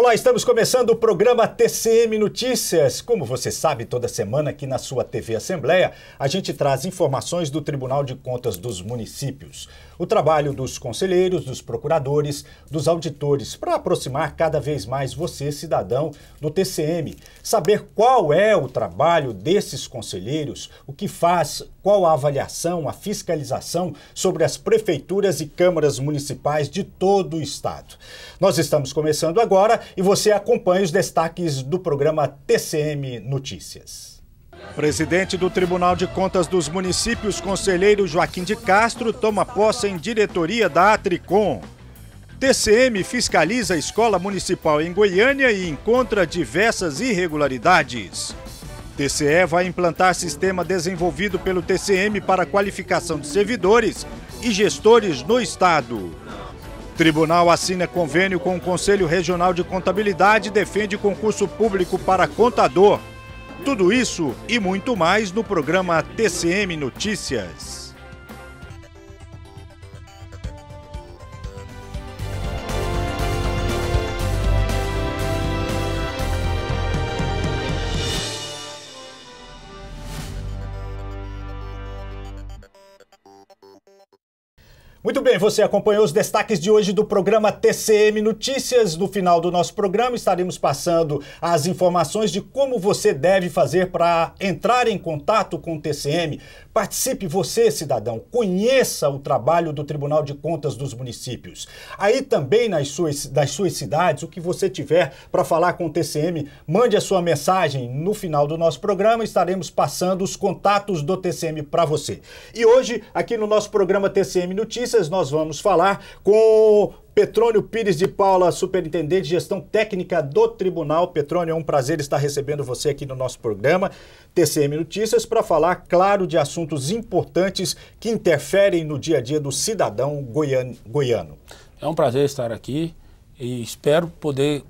Olá, estamos começando o programa TCM Notícias. Como você sabe, toda semana aqui na sua TV Assembleia, a gente traz informações do Tribunal de Contas dos Municípios o trabalho dos conselheiros, dos procuradores, dos auditores, para aproximar cada vez mais você, cidadão, do TCM. Saber qual é o trabalho desses conselheiros, o que faz, qual a avaliação, a fiscalização sobre as prefeituras e câmaras municipais de todo o Estado. Nós estamos começando agora e você acompanha os destaques do programa TCM Notícias. Presidente do Tribunal de Contas dos Municípios, conselheiro Joaquim de Castro, toma posse em diretoria da Atricom. TCM fiscaliza a escola municipal em Goiânia e encontra diversas irregularidades. TCE vai implantar sistema desenvolvido pelo TCM para qualificação de servidores e gestores no Estado. Tribunal assina convênio com o Conselho Regional de Contabilidade e defende concurso público para contador. Tudo isso e muito mais no programa TCM Notícias. Muito bem, você acompanhou os destaques de hoje do programa TCM Notícias. No final do nosso programa estaremos passando as informações de como você deve fazer para entrar em contato com o TCM. Participe você, cidadão, conheça o trabalho do Tribunal de Contas dos Municípios. Aí também nas suas, das suas cidades, o que você tiver para falar com o TCM, mande a sua mensagem. No final do nosso programa estaremos passando os contatos do TCM para você. E hoje, aqui no nosso programa TCM Notícias, notícias, nós vamos falar com Petrônio Pires de Paula, superintendente de gestão técnica do tribunal. Petrônio, é um prazer estar recebendo você aqui no nosso programa TCM Notícias para falar, claro, de assuntos importantes que interferem no dia a dia do cidadão goiano. É um prazer estar aqui e espero poder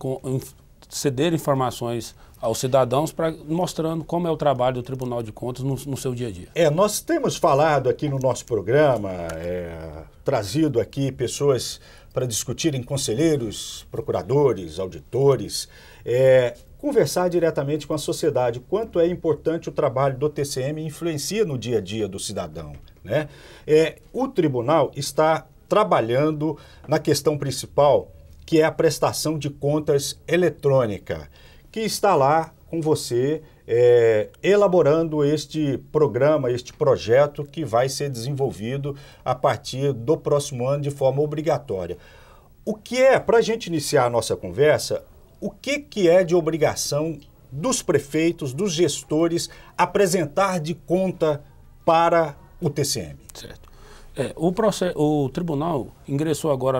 ceder informações aos cidadãos, pra, mostrando como é o trabalho do Tribunal de Contas no, no seu dia a dia. É, nós temos falado aqui no nosso programa, é, trazido aqui pessoas para discutirem conselheiros, procuradores, auditores, é, conversar diretamente com a sociedade. Quanto é importante o trabalho do TCM influencia no dia a dia do cidadão. Né? É, o tribunal está trabalhando na questão principal, que é a prestação de contas eletrônica que está lá com você, é, elaborando este programa, este projeto que vai ser desenvolvido a partir do próximo ano de forma obrigatória. O que é, para a gente iniciar a nossa conversa, o que, que é de obrigação dos prefeitos, dos gestores, apresentar de conta para o TCM? Certo. É, o, processo, o tribunal ingressou agora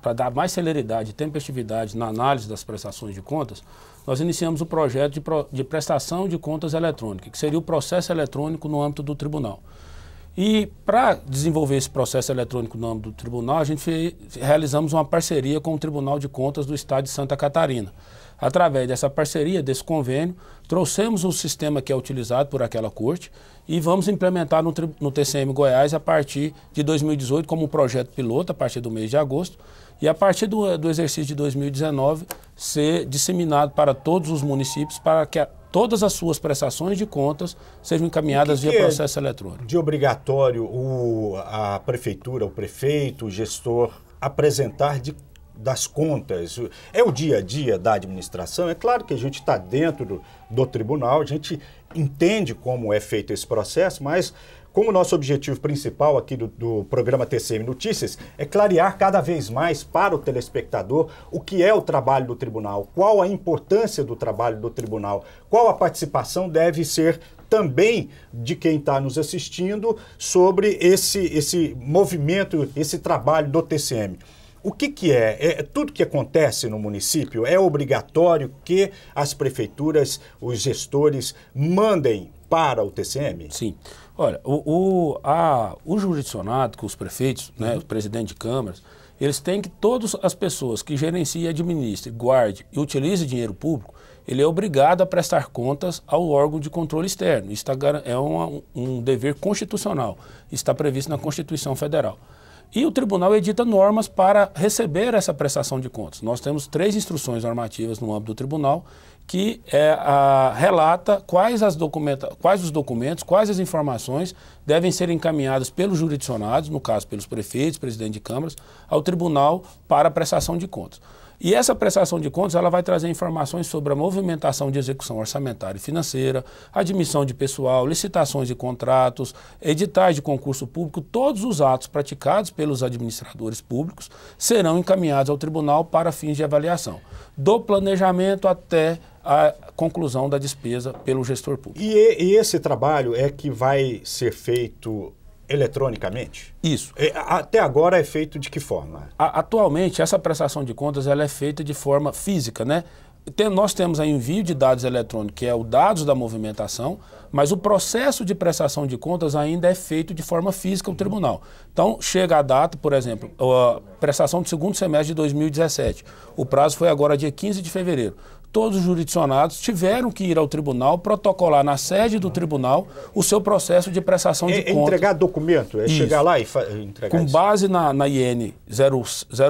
para dar mais celeridade e tempestividade na análise das prestações de contas. Nós iniciamos o projeto de, pro, de prestação de contas eletrônica, que seria o processo eletrônico no âmbito do tribunal. E para desenvolver esse processo eletrônico no âmbito do tribunal, a gente realizamos uma parceria com o Tribunal de Contas do Estado de Santa Catarina. Através dessa parceria, desse convênio, trouxemos um sistema que é utilizado por aquela corte e vamos implementar no, no TCM Goiás a partir de 2018 como um projeto piloto, a partir do mês de agosto, e a partir do, do exercício de 2019 ser disseminado para todos os municípios para que a, todas as suas prestações de contas sejam encaminhadas que que via é processo é eletrônico. De obrigatório o, a prefeitura, o prefeito, o gestor apresentar de das contas, é o dia a dia da administração. É claro que a gente está dentro do, do tribunal, a gente entende como é feito esse processo, mas como nosso objetivo principal aqui do, do, programa TCM Notícias é clarear cada vez mais para o telespectador o que é o trabalho do tribunal, qual a importância do trabalho do tribunal, qual a participação deve ser também de quem está nos assistindo sobre esse, esse movimento, esse trabalho do TCM. O que, que é? é? é? Tudo que acontece no município é obrigatório que as prefeituras, os gestores, mandem para o TCM? Sim. Olha, o, o, a, o jurisdicionado, com os prefeitos, né, uhum. o presidente de câmaras, eles têm que todas as pessoas que gerenciem, administrem, guardem e utilizem dinheiro público, ele é obrigado a prestar contas ao órgão de controle externo. Isso tá é uma, um dever constitucional. Está previsto na Constituição Federal. E o tribunal edita normas para receber essa prestação de contas. Nós temos três instruções normativas no âmbito do tribunal que é, a, relata quais, as quais os documentos, quais as informações devem ser encaminhadas pelos jurisdicionados, no caso pelos prefeitos, presidente de câmaras, ao tribunal para prestação de contas. E essa prestação de contas ela vai trazer informações sobre a movimentação de execução orçamentária e financeira, admissão de pessoal, licitações e contratos, editais de concurso público, todos os atos praticados pelos administradores públicos serão encaminhados ao tribunal para fins de avaliação, do planejamento até a conclusão da despesa pelo gestor público. E, e esse trabalho é que vai ser feito eletronicamente? Isso. É, até agora é feito de que forma? A, atualmente, essa prestação de contas ela é feita de forma física, né? Tem, nós temos a envio de dados eletrônicos, que é o dados da movimentação, mas o processo de prestação de contas ainda é feito de forma física no tribunal. Então, chega a data, por exemplo, a prestação do segundo semestre de 2017. O prazo foi agora dia 15 de fevereiro todos os jurisdicionados tiveram que ir ao tribunal, protocolar na sede do tribunal o seu processo de prestação de é, é contas. Entregar documento, é isso. chegar lá e entregar Com isso. base na, na IN 0,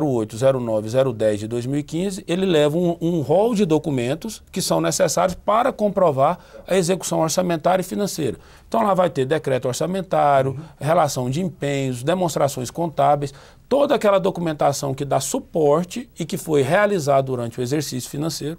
08, 09, 010 de 2015, ele leva um, um rol de documentos que são necessários para comprovar a execução orçamentária e financeira. Então lá vai ter decreto orçamentário, relação de empenhos, demonstrações contábeis, toda aquela documentação que dá suporte e que foi realizada durante o exercício financeiro,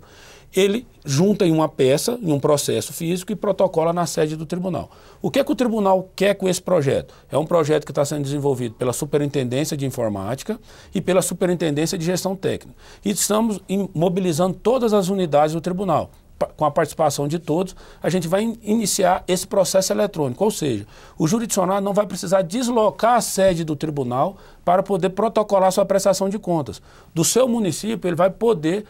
ele junta em uma peça, em um processo físico e protocola na sede do tribunal. O que é que o tribunal quer com esse projeto? É um projeto que está sendo desenvolvido pela Superintendência de Informática e pela Superintendência de Gestão Técnica. E estamos mobilizando todas as unidades do tribunal com a participação de todos, a gente vai in iniciar esse processo eletrônico. Ou seja, o jurisdicional não vai precisar deslocar a sede do tribunal para poder protocolar sua prestação de contas. Do seu município, ele vai poder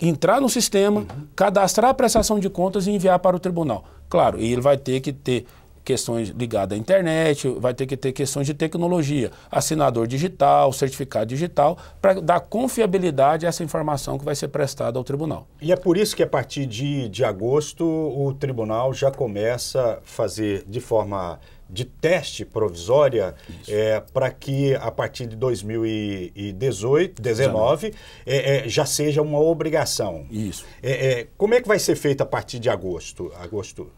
entrar no sistema, uhum. cadastrar a prestação de contas e enviar para o tribunal. Claro, e ele vai ter que ter questões ligadas à internet, vai ter que ter questões de tecnologia, assinador digital, certificado digital, para dar confiabilidade a essa informação que vai ser prestada ao tribunal. E é por isso que a partir de, de agosto o tribunal já começa a fazer de forma de teste provisória é, eh, para que a partir de 2018, 19, é, é, já seja uma obrigação. Isso. Eh, eh, como é que vai ser feito a partir de agosto? Agosto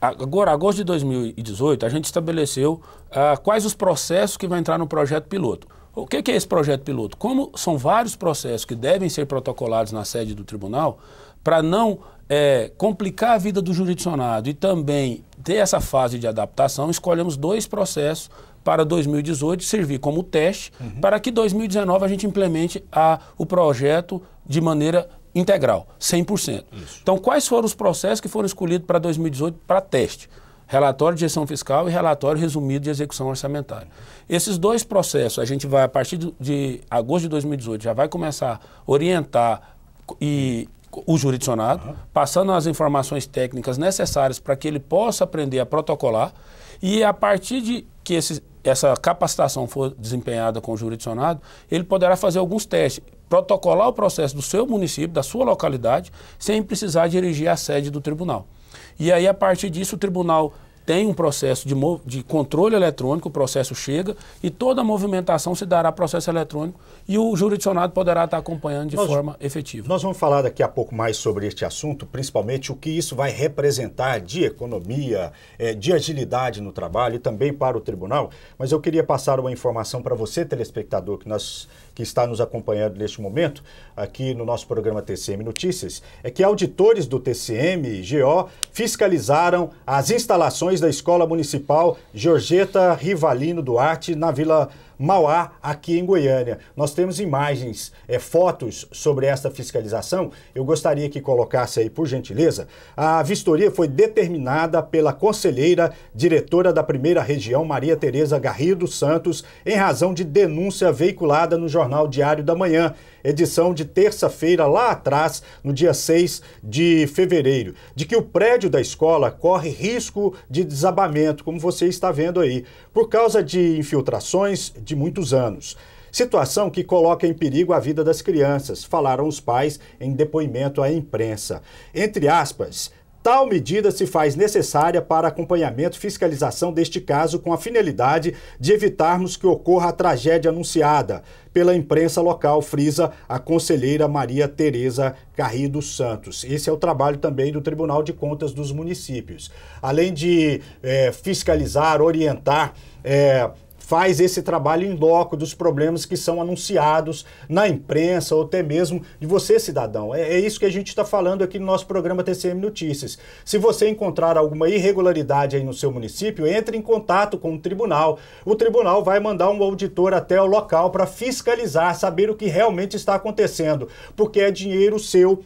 agora, agosto de 2018, a gente estabeleceu ah, quais os processos que vão entrar no projeto piloto. O que, que é esse projeto piloto? Como são vários processos que devem ser protocolados na sede do tribunal, para não é, complicar a vida do jurisdicionado e também ter essa fase de adaptação, escolhemos dois processos para 2018 servir como teste uhum. para que 2019 a gente implemente a, o projeto de maneira integral, 100%. Isso. Então, quais foram os processos que foram escolhidos para 2018 para teste? Relatório de gestão fiscal e relatório resumido de execução orçamentária. Esses dois processos, a gente vai, a partir de agosto de 2018, já vai começar a orientar e o jurisdicionado, uhum. passando as informações técnicas necessárias para que ele possa aprender a protocolar. E a partir de que esse, essa capacitação for desempenhada com o jurisdicionado, ele poderá fazer alguns testes protocolar o processo do seu município, da sua localidade, sem precisar dirigir à sede do tribunal. E aí, a partir disso, o tribunal tem um processo de, de controle eletrônico, o processo chega e toda a movimentação se dará processo eletrônico e o jurisdicionado poderá estar acompanhando de nós, forma efetiva. Nós vamos falar daqui a pouco mais sobre este assunto, principalmente o que isso vai representar de economia, é, de agilidade no trabalho e também para o tribunal, mas eu queria passar uma informação para você, telespectador, que nós que está nos acompanhando neste momento aqui no nosso programa TCM Notícias é que auditores do TCM GO fiscalizaram as instalações da Escola Municipal Georgeta Rivalino Duarte na Vila Mauá, aqui em Goiânia. Nós temos imagens, é, fotos sobre esta fiscalização. Eu gostaria que colocasse aí, por gentileza. A vistoria foi determinada pela conselheira diretora da primeira região, Maria Tereza Garrido Santos, em razão de denúncia veiculada no jornal Diário da Manhã edição de terça-feira, lá atrás, no dia 6 de fevereiro, de que o prédio da escola corre risco de desabamento, como você está vendo aí, por causa de infiltrações de muitos anos. Situação que coloca em perigo a vida das crianças, falaram os pais em depoimento à imprensa. Entre aspas, Tal medida se faz necessária para acompanhamento e fiscalização deste caso com a finalidade de evitarmos que ocorra a tragédia anunciada, pela imprensa local, frisa a conselheira Maria Tereza Garrido Santos. Esse é o trabalho também do Tribunal de Contas dos Municípios. Além de é, fiscalizar, orientar, é, faz esse trabalho em loco dos problemas que são anunciados na imprensa ou até mesmo de você, cidadão. É, é isso que a gente está falando aqui no nosso programa TCM Notícias. Se você encontrar alguma irregularidade aí no seu município, entre em contato com o tribunal. O tribunal vai mandar um auditor até o local para fiscalizar, saber o que realmente está acontecendo, porque é dinheiro seu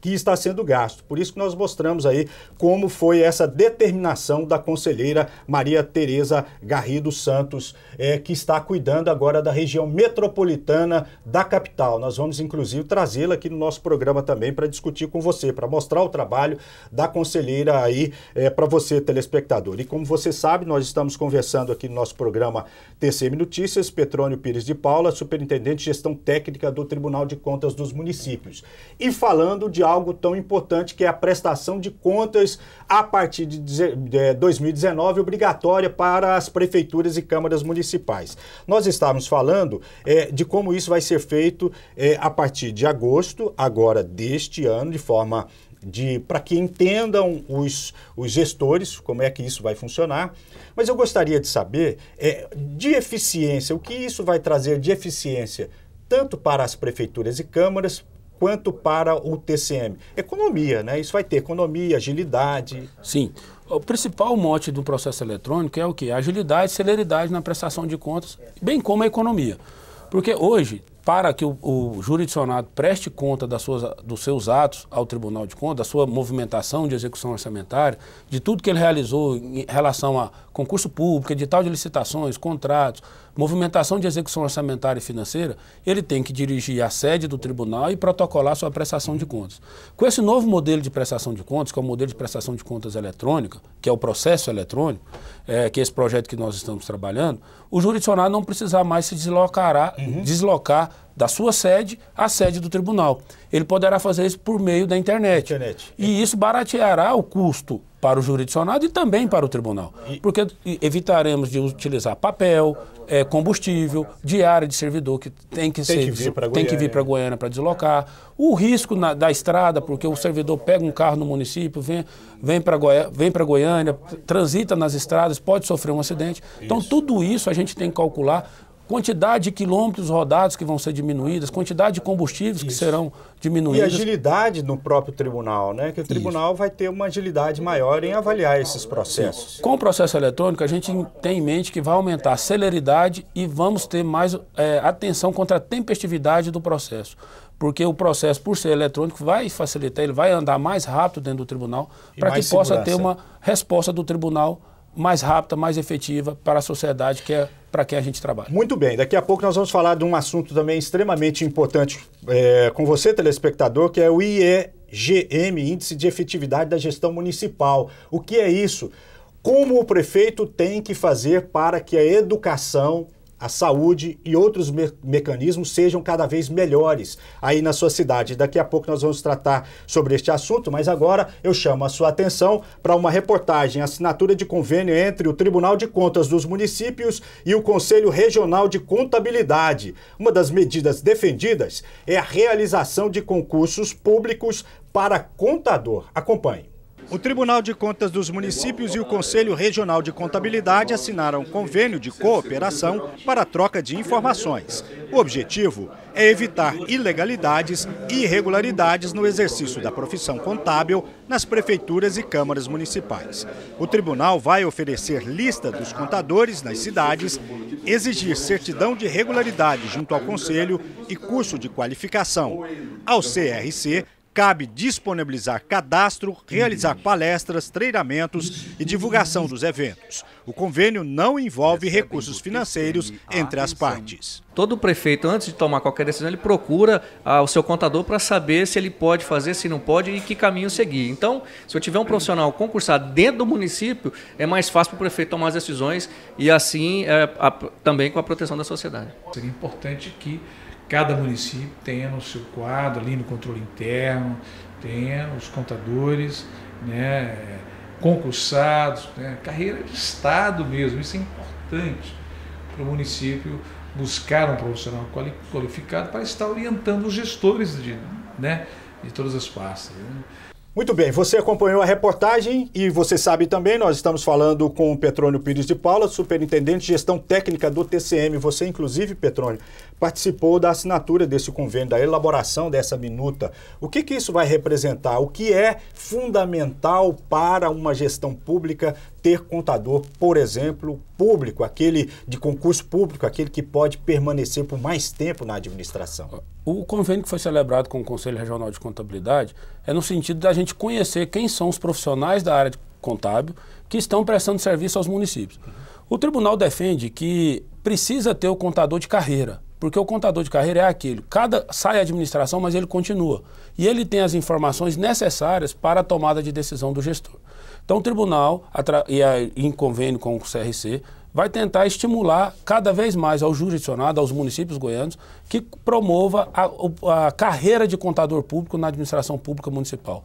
que está sendo gasto. Por isso que nós mostramos aí como foi essa determinação da conselheira Maria Tereza Garrido Santos, é, que está cuidando agora da região metropolitana da capital. Nós vamos, inclusive, trazê-la aqui no nosso programa também para discutir com você, para mostrar o trabalho da conselheira aí é, para você, telespectador. E como você sabe, nós estamos conversando aqui no nosso programa TCM Notícias, Petrônio Pires de Paula, superintendente de gestão técnica do Tribunal de Contas dos Municípios. E falando de algo algo tão importante que é a prestação de contas a partir de 2019 eh, obrigatória para as prefeituras e câmaras municipais. Nós estávamos falando é, de como isso vai ser feito é, a partir de agosto, agora deste ano, de forma de para que entendam os, os gestores como é que isso vai funcionar. Mas eu gostaria de saber é, de eficiência, o que isso vai trazer de eficiência tanto para as prefeituras e câmaras, quanto para o TCM? Economia, né? Isso vai ter economia, agilidade. Sim. O principal mote do processo eletrônico é o que? Agilidade, celeridade na prestação de contas, bem como a economia. Porque hoje, para que o, o jurisdicionado preste conta das suas, dos seus atos ao Tribunal de Contas, da sua movimentação de execução orçamentária, de tudo que ele realizou em relação a concurso público, edital de licitações, contratos, movimentação de execução orçamentária e financeira, ele tem que dirigir a sede do tribunal e protocolar sua prestação de contas. Com esse novo modelo de prestação de contas, que é o modelo de prestação de contas eletrônica, que é o processo eletrônico, é, que é esse projeto que nós estamos trabalhando, o jurisdicionário não precisar mais se deslocará, uhum. deslocar da sua sede à sede do tribunal. Ele poderá fazer isso por meio da internet. internet. E isso barateará o custo para o jurisdicionado e também para o tribunal. Porque evitaremos de utilizar papel, é, combustível, diária de servidor que tem que, tem ser, que vir para Goiânia para deslocar. O risco na, da estrada, porque o servidor pega um carro no município, vem, vem para Goiânia, transita nas estradas, pode sofrer um acidente. Então, tudo isso a gente tem que calcular quantidade de quilômetros rodados que vão ser diminuídas, quantidade de combustíveis Isso. que serão diminuídos. E agilidade no próprio tribunal, né? Que o tribunal Isso. vai ter uma agilidade maior em avaliar esses processos. Sim. Com o processo eletrônico, a gente tem em mente que vai aumentar a celeridade e vamos ter mais é, atenção contra a tempestividade do processo porque o processo, por ser eletrônico, vai facilitar, ele vai andar mais rápido dentro do tribunal, para que possa segurança. ter uma resposta do tribunal mais rápida, mais efetiva para a sociedade que é para quem a gente trabalha. Muito bem, daqui a pouco nós vamos falar de um assunto também extremamente importante é, com você, telespectador, que é o IEGM, Índice de Efetividade da Gestão Municipal. O que é isso? Como o prefeito tem que fazer para que a educação a saúde e outros me mecanismos sejam cada vez melhores aí na sua cidade. Daqui a pouco nós vamos tratar sobre este assunto, mas agora eu chamo a sua atenção para uma reportagem, assinatura de convênio entre o Tribunal de Contas dos Municípios e o Conselho Regional de Contabilidade. Uma das medidas defendidas é a realização de concursos públicos para contador. Acompanhe. O Tribunal de Contas dos Municípios e o Conselho Regional de Contabilidade assinaram um convênio de cooperação para a troca de informações. O objetivo é evitar ilegalidades e irregularidades no exercício da profissão contábil nas prefeituras e câmaras municipais. O tribunal vai oferecer lista dos contadores nas cidades, exigir certidão de regularidade junto ao conselho e curso de qualificação. Ao CRC, cabe disponibilizar cadastro, realizar palestras, treinamentos e divulgação dos eventos. O convênio não envolve recursos financeiros entre as partes. Todo prefeito, antes de tomar qualquer decisão, ele procura ah, o seu contador para saber se ele pode fazer, se não pode e que caminho seguir. Então, se eu tiver um profissional concursado dentro do município, é mais fácil para o prefeito tomar as decisões e assim é, a, também com a proteção da sociedade. Seria importante que Cada município tenha no seu quadro, ali no controle interno, tenha os contadores né, concursados, né, carreira de Estado mesmo. Isso é importante para o município buscar um profissional qualificado para estar orientando os gestores de, né, de todas as pastas. Né. Muito bem, você acompanhou a reportagem e você sabe também, nós estamos falando com o Petrônio Pires de Paula, superintendente de gestão técnica do TCM. Você, inclusive, Petrônio, participou da assinatura desse convênio, da elaboração dessa minuta. O que, que isso vai representar? O que é fundamental para uma gestão pública ter contador, por exemplo, público, aquele de concurso público, aquele que pode permanecer por mais tempo na administração? O convênio que foi celebrado com o Conselho Regional de Contabilidade é no sentido da gente conhecer quem são os profissionais da área de contábil que estão prestando serviço aos municípios. O tribunal defende que precisa ter o contador de carreira. Porque o contador de carreira é aquele, cada sai a administração, mas ele continua. E ele tem as informações necessárias para a tomada de decisão do gestor. Então, o tribunal, em convênio com o CRC, vai tentar estimular cada vez mais ao jurisdicionado, aos municípios goianos, que promova a, a carreira de contador público na administração pública municipal.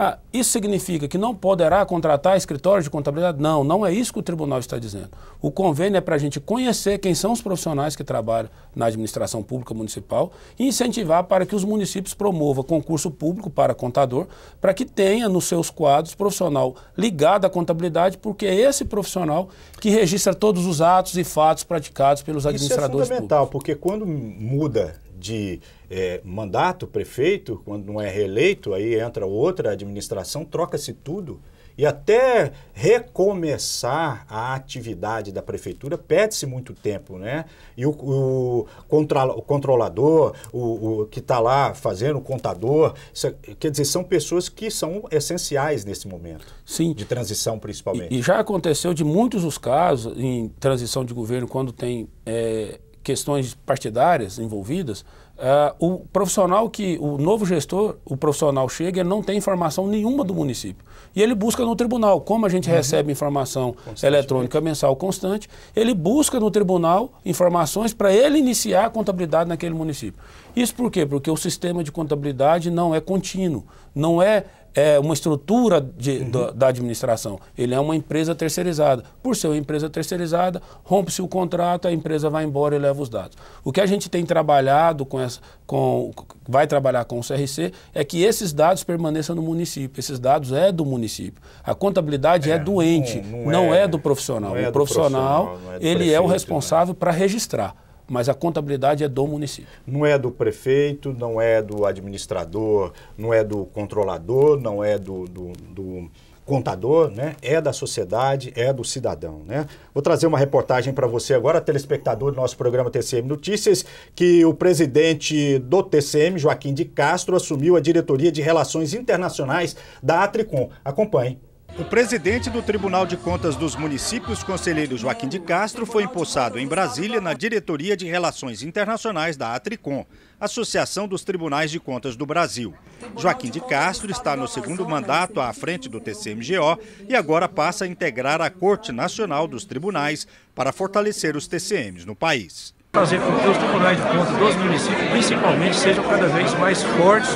Ah, isso significa que não poderá contratar escritório de contabilidade? Não, não é isso que o tribunal está dizendo. O convênio é para a gente conhecer quem são os profissionais que trabalham na administração pública municipal e incentivar para que os municípios promovam concurso público para contador, para que tenha nos seus quadros profissional ligado à contabilidade, porque é esse profissional que registra todos os atos e fatos praticados pelos administradores isso é fundamental, públicos. porque quando muda de é, mandato, prefeito, quando não é reeleito, aí entra outra administração, troca-se tudo. E até recomeçar a atividade da prefeitura perde-se muito tempo, né? E o, o, contra, o controlador, o, o que está lá fazendo, o contador, isso, é, quer dizer, são pessoas que são essenciais nesse momento. Sim. De transição, principalmente. E, e já aconteceu de muitos os casos, em transição de governo, quando tem é, questões partidárias envolvidas, uh, o profissional que, o novo gestor, o profissional chega e não tem informação nenhuma do município. E ele busca no tribunal, como a gente uhum. recebe informação eletrônica mensal constante, ele busca no tribunal informações para ele iniciar a contabilidade naquele município. Isso por quê? Porque o sistema de contabilidade não é contínuo, não é é uma estrutura de, uhum. da, da, administração, ele é uma empresa terceirizada. Por ser uma empresa terceirizada, rompe-se o contrato, a empresa vai embora e leva os dados. O que a gente tem trabalhado com essa, com, vai trabalhar com o CRC é que esses dados permaneçam no município. Esses dados é do município. A contabilidade é, é doente, não, não, não é, é, do profissional. É, é, é o profissional, profissional ele prefeito, é né? o responsável né? para registrar mas a contabilidade é do município. Não é do prefeito, não é do administrador, não é do controlador, não é do, do, do contador, né? É da sociedade, é do cidadão, né? Vou trazer uma reportagem para você agora, telespectador do nosso programa TCM Notícias, que o presidente do TCM, Joaquim de Castro, assumiu a diretoria de Relações Internacionais da Atricom. Acompanhe. O presidente do Tribunal de Contas dos Municípios, conselheiro Joaquim de Castro, foi empossado em Brasília na Diretoria de Relações Internacionais da Atricom, Associação dos Tribunais de Contas do Brasil. Joaquim de Castro está no segundo mandato à frente do TCMGO e agora passa a integrar a Corte Nacional dos Tribunais para fortalecer os TCMs no país fazer com que os tribunais de contas dos municípios, principalmente, sejam cada vez mais fortes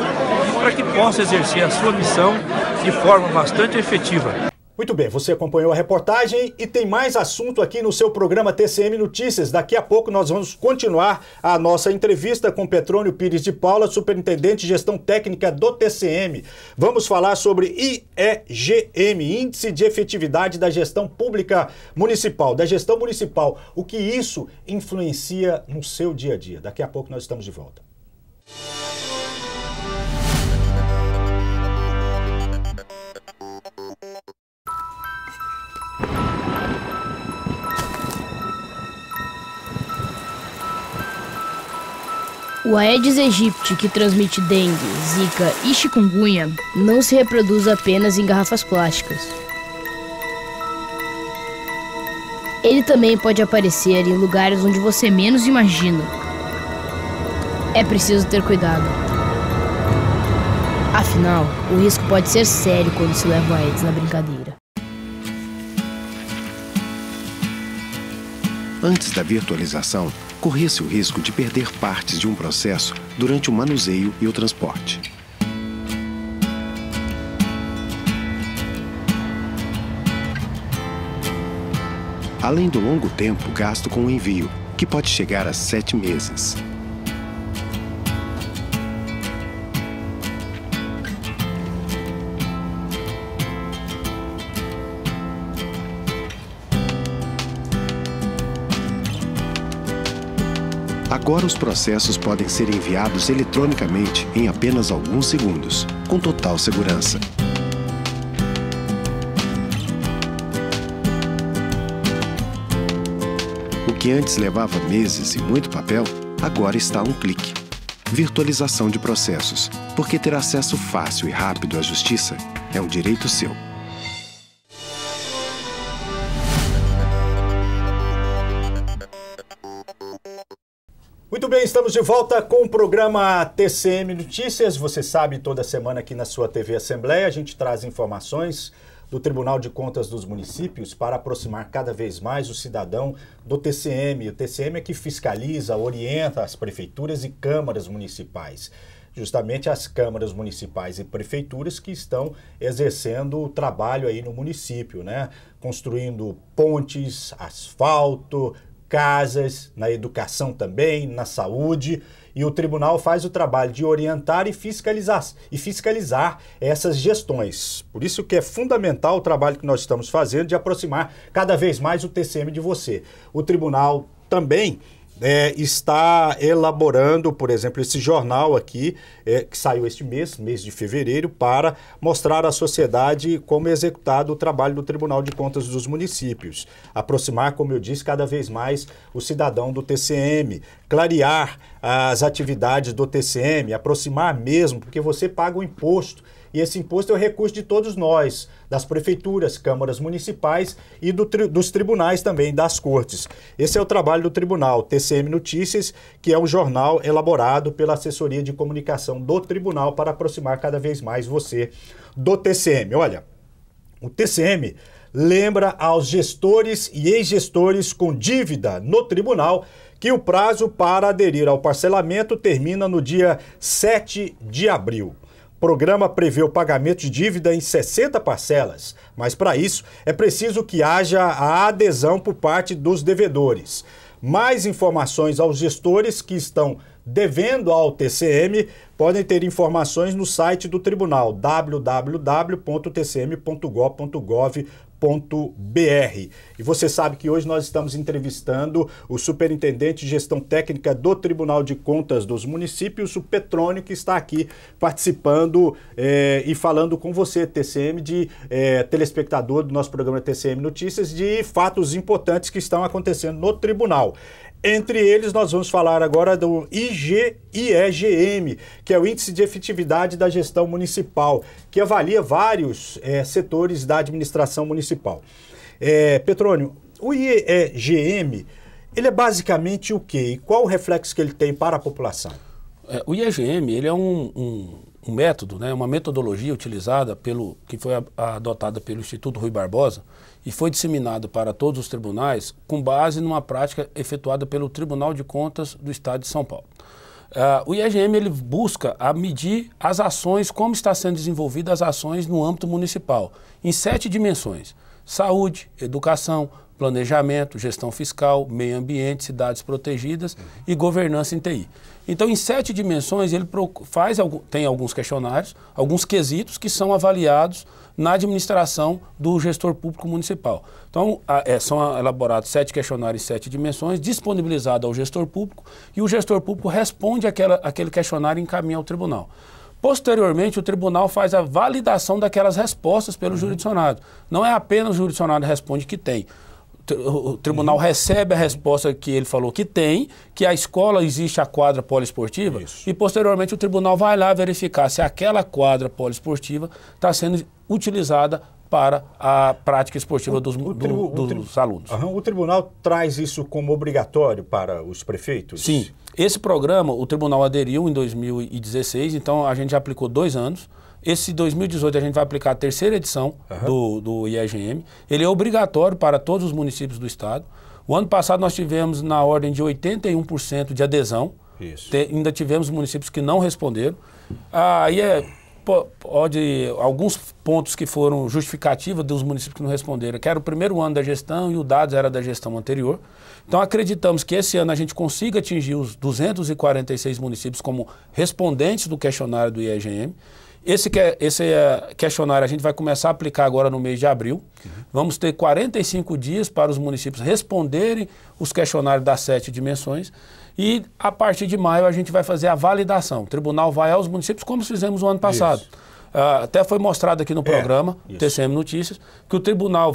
para que possa exercer a sua missão de forma bastante efetiva. Muito bem, você acompanhou a reportagem e tem mais assunto aqui no seu programa TCM Notícias. Daqui a pouco nós vamos continuar a nossa entrevista com Petrônio Pires de Paula, superintendente de gestão técnica do TCM. Vamos falar sobre IEGM, Índice de Efetividade da Gestão Pública Municipal, da gestão municipal, o que isso influencia no seu dia a dia. Daqui a pouco nós estamos de volta. O Aedes aegypti, que transmite dengue, zika e chikungunya, não se reproduz apenas em garrafas plásticas. Ele também pode aparecer em lugares onde você menos imagina. É preciso ter cuidado. Afinal, o risco pode ser sério quando se leva o Aedes na brincadeira. Antes da virtualização, corria-se o risco de perder partes de um processo durante o manuseio e o transporte. Além do longo tempo gasto com o envio, que pode chegar a sete meses. Agora os processos podem ser enviados eletronicamente em apenas alguns segundos, com total segurança. O que antes levava meses e muito papel, agora está a um clique. Virtualização de processos, porque ter acesso fácil e rápido à justiça é um direito seu. Estamos de volta com o programa TCM Notícias. Você sabe, toda semana aqui na sua TV Assembleia, a gente traz informações do Tribunal de Contas dos Municípios para aproximar cada vez mais o cidadão do TCM. O TCM é que fiscaliza, orienta as prefeituras e câmaras municipais justamente as câmaras municipais e prefeituras que estão exercendo o trabalho aí no município, né? Construindo pontes, asfalto, casas, na educação também, na saúde. E o tribunal faz o trabalho de orientar e fiscalizar, e fiscalizar essas gestões. Por isso que é fundamental o trabalho que nós estamos fazendo de aproximar cada vez mais o TCM de você. O tribunal também é, está elaborando, por exemplo, esse jornal aqui, é, que saiu este mês, mês de fevereiro, para mostrar à sociedade como é executado o trabalho do Tribunal de Contas dos Municípios. Aproximar, como eu disse, cada vez mais o cidadão do TCM, clarear as atividades do TCM, aproximar mesmo, porque você paga o imposto e esse imposto é o recurso de todos nós das prefeituras, câmaras municipais e do tri dos tribunais também, das cortes. Esse é o trabalho do tribunal, TCM Notícias, que é um jornal elaborado pela assessoria de comunicação do tribunal para aproximar cada vez mais você do TCM. Olha, o TCM lembra aos gestores e ex-gestores com dívida no tribunal que o prazo para aderir ao parcelamento termina no dia 7 de abril programa prevê o pagamento de dívida em 60 parcelas, mas para isso é preciso que haja a adesão por parte dos devedores. Mais informações aos gestores que estão devendo ao TCM podem ter informações no site do tribunal www.tcm.gov.br www.gestão.br. E você sabe que hoje nós estamos entrevistando o superintendente de gestão técnica do Tribunal de Contas dos Municípios, o Petrônio, que está aqui participando e falando com você, TCM, de telespectador do nosso programa TCM Notícias, de fatos importantes que estão acontecendo no tribunal. Entre eles, nós vamos falar agora do IGIEGM, que é o Índice de Efetividade da Gestão Municipal, que avalia vários é, setores da administração municipal. É, Petrônio, o IEGM, ele é basicamente o quê? E qual o reflexo que ele tem para a população? É, o IEGM, ele é um, um um método, né, uma metodologia utilizada pelo que foi adotada pelo Instituto Rui Barbosa e foi disseminado para todos os tribunais com base numa prática efetuada pelo Tribunal de Contas do Estado de São Paulo. Uh, o IEGM ele busca a medir as ações, como está sendo desenvolvidas as ações no âmbito municipal, em sete dimensões: saúde, educação, planejamento, gestão fiscal, meio ambiente, cidades protegidas uhum. e governança em TI. Então, em sete dimensões, ele faz, tem alguns questionários, alguns quesitos que são avaliados na administração do gestor público municipal. Então, é, são elaborados sete questionários em sete dimensões, disponibilizados ao gestor público, e o gestor público responde aquela, aquele questionário e encaminha ao tribunal. Posteriormente, o tribunal faz a validação daquelas respostas pelo uhum. jurisdicionado. Não é apenas o jurisdicionado responde que tem o tribunal uhum. recebe a resposta que ele falou que tem, que a escola existe a quadra poliesportiva, Isso. e posteriormente o tribunal vai lá verificar se aquela quadra poliesportiva está sendo utilizada para a prática esportiva o, dos, o tribu, do, dos tri... alunos. O tribunal traz isso como obrigatório para os prefeitos? Sim. Esse programa, o tribunal aderiu em 2016, então a gente já aplicou dois anos. Esse 2018 a gente vai aplicar a terceira edição uhum. do, do IEGM. Ele é obrigatório para todos os municípios do estado. O ano passado nós tivemos na ordem de 81% de adesão. Isso. Te, ainda tivemos municípios que não responderam. Aí ah, é, pode alguns pontos que foram justificativos dos municípios que não responderam, que era o primeiro ano da gestão e o dados era da gestão anterior. Então acreditamos que esse ano a gente consiga atingir os 246 municípios como respondentes do questionário do IEGM. Esse, que, é, esse é questionário a gente vai começar a aplicar agora no mês de abril. Uhum. Vamos ter 45 dias para os municípios responderem os questionários das sete dimensões. E a partir de maio a gente vai fazer a validação. O tribunal vai aos municípios, como fizemos o ano passado. Uh, até foi mostrado aqui no é, programa, é, TCM Notícias, que o tribunal,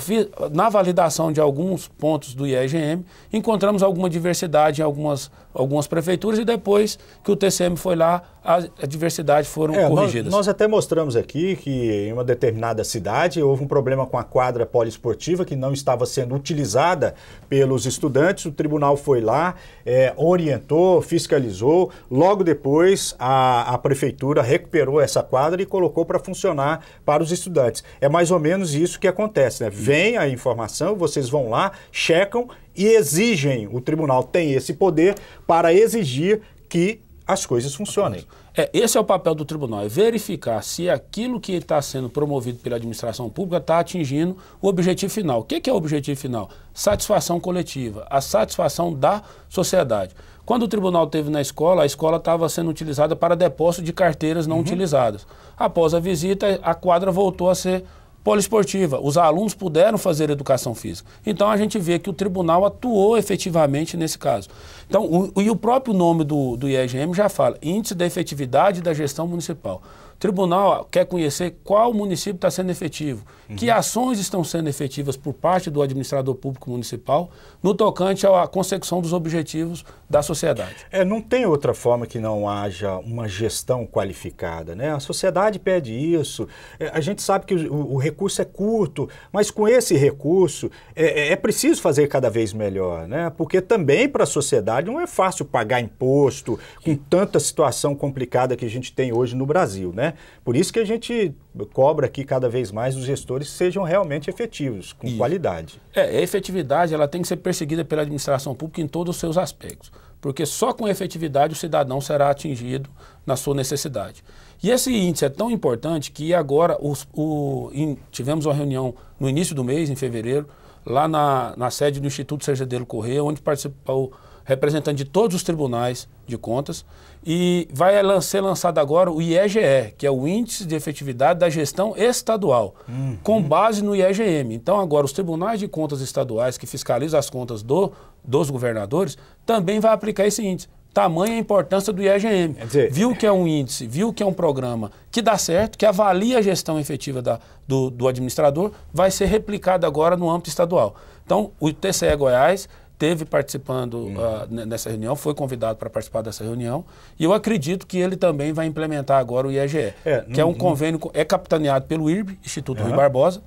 na validação de alguns pontos do IEGM, encontramos alguma diversidade em algumas, algumas prefeituras e depois que o TCM foi lá a, diversidade foram é, corrigidas. Nós, nós, até mostramos aqui que em uma determinada cidade houve um problema com a quadra poliesportiva que não estava sendo utilizada pelos estudantes. O tribunal foi lá, é, orientou, fiscalizou. Logo depois, a, a prefeitura recuperou essa quadra e colocou para funcionar para os estudantes. É mais ou menos isso que acontece. Né? Vem a informação, vocês vão lá, checam e exigem, o tribunal tem esse poder para exigir que as coisas funcionem. É, esse é o papel do tribunal, é verificar se aquilo que está sendo promovido pela administração pública está atingindo o objetivo final. O que, que é o objetivo final? Satisfação coletiva, a satisfação da sociedade. Quando o tribunal teve na escola, a escola estava sendo utilizada para depósito de carteiras não uhum. utilizadas. Após a visita, a quadra voltou a ser poliesportiva. Os alunos puderam fazer educação física. Então a gente vê que o tribunal atuou efetivamente nesse caso. Então, o, e o próprio nome do, do IEGM já fala, Índice da Efetividade da Gestão Municipal tribunal quer conhecer qual município está sendo efetivo, uhum. que ações estão sendo efetivas por parte do administrador público municipal no tocante à consecução dos objetivos da sociedade. É, não tem outra forma que não haja uma gestão qualificada, né? A sociedade pede isso. É, a gente sabe que o, o, recurso é curto, mas com esse recurso é, é, é preciso fazer cada vez melhor, né? Porque também para a sociedade não é fácil pagar imposto com tanta situação complicada que a gente tem hoje no Brasil, né? Né? Por isso que a gente cobra aqui cada vez mais os gestores sejam realmente efetivos, com isso. qualidade. É, a efetividade ela tem que ser perseguida pela administração pública em todos os seus aspectos, porque só com efetividade o cidadão será atingido na sua necessidade. E esse índice é tão importante que agora os, o, in, tivemos uma reunião no início do mês, em fevereiro, lá na, na sede do Instituto Sergedelo Correia, onde participou representante de todos os tribunais de contas, e vai ser lançado agora o IEGE, que é o Índice de Efetividade da Gestão Estadual, uhum. com base no IEGM. Então, agora, os tribunais de contas estaduais que fiscalizam as contas do, dos governadores também vai aplicar esse índice. Tamanha a importância do IEGM. Dizer... Viu que é um índice, viu que é um programa que dá certo, que avalia a gestão efetiva da, do, do administrador, vai ser replicado agora no âmbito estadual. Então, o TCE Goiás teve participando uhum. uh, nessa reunião, foi convidado para participar dessa reunião, e eu acredito que ele também vai implementar agora o IEGE, é, que é não, é um convênio, é capitaneado pelo IRB, Instituto uhum. Rui Barbosa,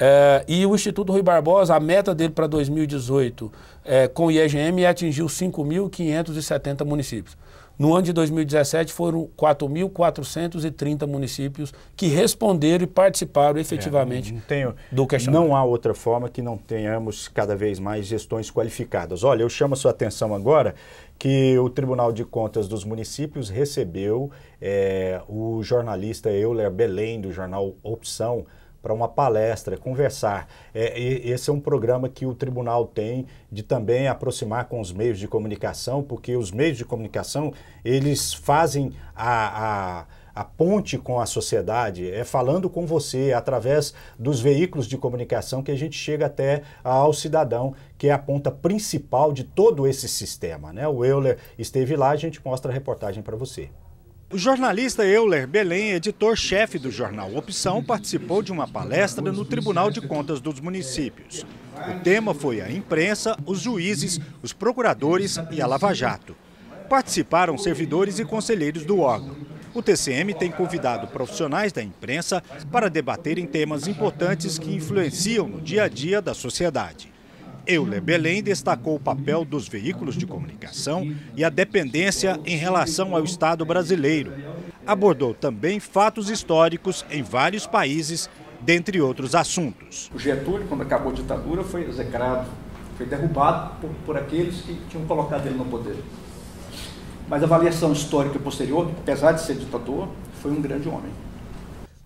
é, e o Instituto Rui Barbosa, a meta dele para 2018 é, eh, com o IEGM é atingir os 5.570 municípios. No ano de 2017, foram 4.430 municípios que responderam e participaram é, efetivamente é, tenho, do questionário. Não há outra forma que não tenhamos cada vez mais gestões qualificadas. Olha, eu chamo a sua atenção agora que o Tribunal de Contas dos Municípios recebeu é, o jornalista Euler Belém, do jornal Opção, para uma palestra, conversar. É, esse é um programa que o tribunal tem de também aproximar com os meios de comunicação, porque os meios de comunicação eles fazem a, a a ponte com a sociedade, é falando com você, através dos veículos de comunicação que a gente chega até ao cidadão, que é a ponta principal de todo esse sistema. Né? O Euler esteve lá, a gente mostra a reportagem para você. O jornalista Euler Belém, editor-chefe do jornal Opção, participou de uma palestra no Tribunal de Contas dos Municípios. O tema foi a imprensa, os juízes, os procuradores e a Lava Jato. Participaram servidores e conselheiros do órgão. O TCM tem convidado profissionais da imprensa para debaterem temas importantes que influenciam no dia a dia da sociedade. Euler Belém destacou o papel dos veículos de comunicação e a dependência em relação ao Estado brasileiro. Abordou também fatos históricos em vários países, dentre outros assuntos. O Getúlio, quando acabou a ditadura, foi execrado, foi derrubado por, por aqueles que tinham colocado ele no poder. Mas a avaliação histórica posterior, apesar de ser ditador, foi um grande homem.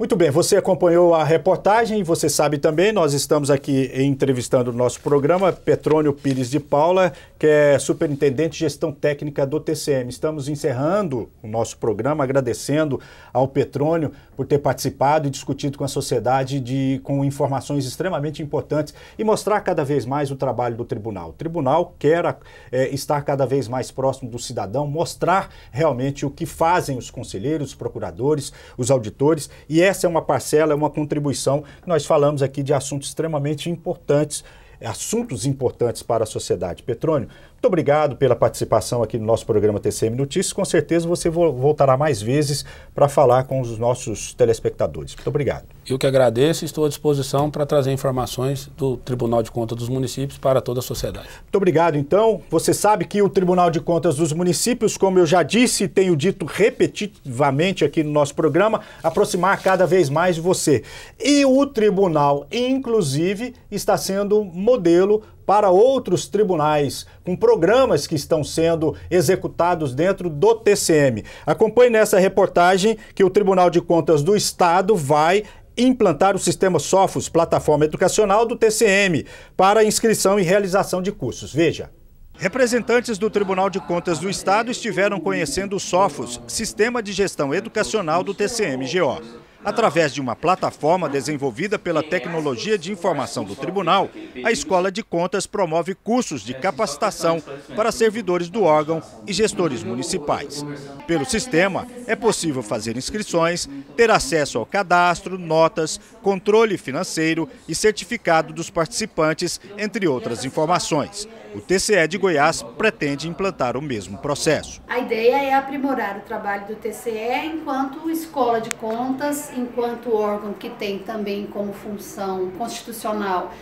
Muito bem, você acompanhou a reportagem, você sabe também, nós estamos aqui entrevistando o nosso programa Petrônio Pires de Paula, que é superintendente de gestão técnica do TCM. Estamos encerrando o nosso programa, agradecendo ao Petrônio por ter participado e discutido com a sociedade de, com informações extremamente importantes e mostrar cada vez mais o trabalho do tribunal. O tribunal quer é, estar cada vez mais próximo do cidadão, mostrar realmente o que fazem os conselheiros, os procuradores, os auditores, e essa é uma parcela, é uma contribuição. Nós falamos aqui de assuntos extremamente importantes assuntos importantes para a sociedade. Petrônio, muito obrigado pela participação aqui no nosso programa TCM Notícias. Com certeza você voltará mais vezes para falar com os nossos telespectadores. Muito obrigado. Eu que agradeço e estou à disposição para trazer informações do Tribunal de Contas dos Municípios para toda a sociedade. Muito obrigado, então. Você sabe que o Tribunal de Contas dos Municípios, como eu já disse e tenho dito repetitivamente aqui no nosso programa, aproximar cada vez mais de você. E o tribunal, inclusive, está sendo modelo para outros tribunais, com programas que estão sendo executados dentro do TCM. Acompanhe nessa reportagem que o Tribunal de Contas do Estado vai implantar o sistema Sofos, plataforma educacional do TCM, para inscrição e realização de cursos. Veja. Representantes do Tribunal de Contas do Estado estiveram conhecendo o Sofos, Sistema de Gestão Educacional do TCMGO. Através de uma plataforma desenvolvida pela tecnologia de informação do tribunal, a Escola de Contas promove cursos de capacitação para servidores do órgão e gestores municipais. Pelo sistema, é possível fazer inscrições, ter acesso ao cadastro, notas, controle financeiro e certificado dos participantes, entre outras informações. O TCE de Goiás pretende implantar o mesmo processo. A ideia é aprimorar o trabalho do TCE enquanto escola de contas enquanto órgão que tem também como função constitucional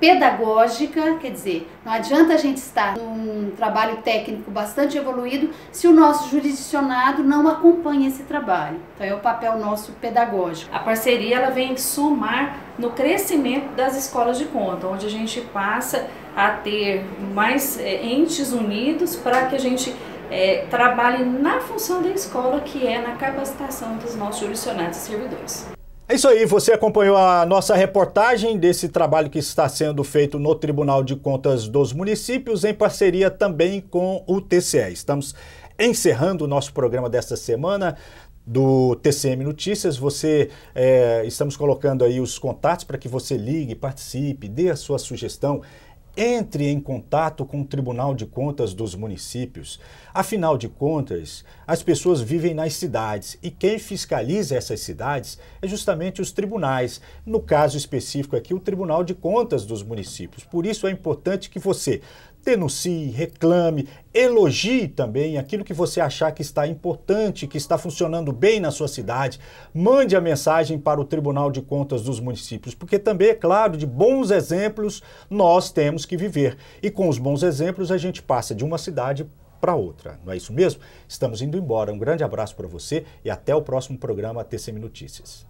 pedagógica, quer dizer, não adianta a gente estar num trabalho técnico bastante evoluído se o nosso jurisdicionado não acompanha esse trabalho. Então é o papel nosso pedagógico. A parceria ela vem somar no crescimento das escolas de conta, onde a gente passa a ter mais eh, entes unidos para que a gente é, trabalhe na função da escola, que é na capacitação dos nossos jurisdicionados e servidores. É isso aí, você acompanhou a nossa reportagem desse trabalho que está sendo feito no Tribunal de Contas dos Municípios, em parceria também com o TCE. Estamos encerrando o nosso programa desta semana do TCM Notícias. Você é, estamos colocando aí os contatos para que você ligue, participe, dê a sua sugestão. Entre em contato com o Tribunal de Contas dos municípios. Afinal de contas, as pessoas vivem nas cidades e quem fiscaliza essas cidades é justamente os tribunais. No caso específico aqui, o Tribunal de Contas dos municípios. Por isso é importante que você denuncie, reclame, elogie também aquilo que você achar que está importante, que está funcionando bem na sua cidade. Mande a mensagem para o Tribunal de Contas dos Municípios, porque também, é claro, de bons exemplos nós temos que viver. E com os bons exemplos a gente passa de uma cidade para outra. Não é isso mesmo? Estamos indo embora. Um grande abraço para você e até o próximo programa TCM Notícias.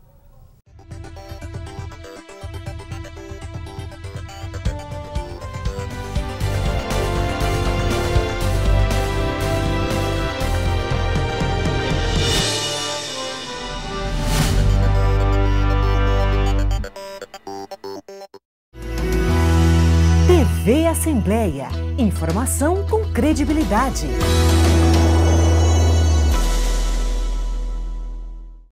Assembleia. Informação com credibilidade.